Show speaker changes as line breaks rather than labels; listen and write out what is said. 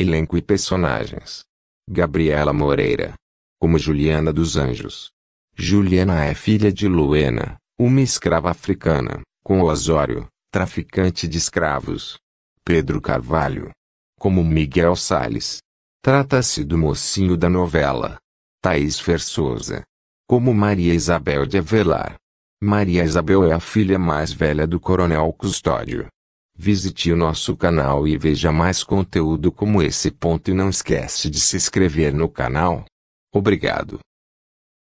Elenco e personagens: Gabriela Moreira, como Juliana dos Anjos. Juliana é filha de Luena, uma escrava africana, com Osório, traficante de escravos. Pedro Carvalho, como Miguel Sales. Trata-se do mocinho da novela. Thaís Fersouza, como Maria Isabel de Avelar. Maria Isabel é a filha mais velha do Coronel Custódio, Visite o nosso canal e veja mais conteúdo como esse. E não esquece de se inscrever no canal. Obrigado.